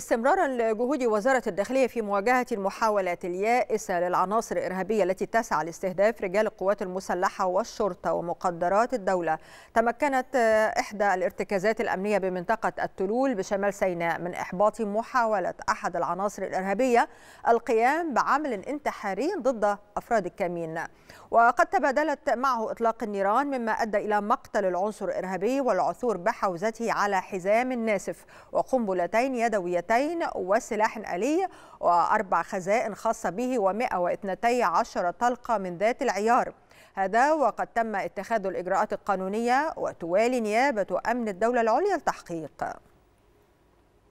استمرارا لجهود وزارة الداخلية في مواجهة المحاولات اليائسة للعناصر الإرهابية التي تسعى لاستهداف رجال القوات المسلحة والشرطة ومقدرات الدولة تمكنت إحدى الارتكازات الأمنية بمنطقة التلول بشمال سيناء من إحباط محاولة أحد العناصر الإرهابية القيام بعمل انتحاري ضد أفراد الكمين وقد تبادلت معه إطلاق النيران مما أدى إلى مقتل العنصر الإرهابي والعثور بحوزته على حزام ناسف وقنبلتين يدويتين ومئتين وسلاح آلي وأربع خزائن خاصة به و واثنتي عشر طلقة من ذات العيار هذا وقد تم اتخاذ الإجراءات القانونية وتوالي نيابة أمن الدولة العليا التحقيق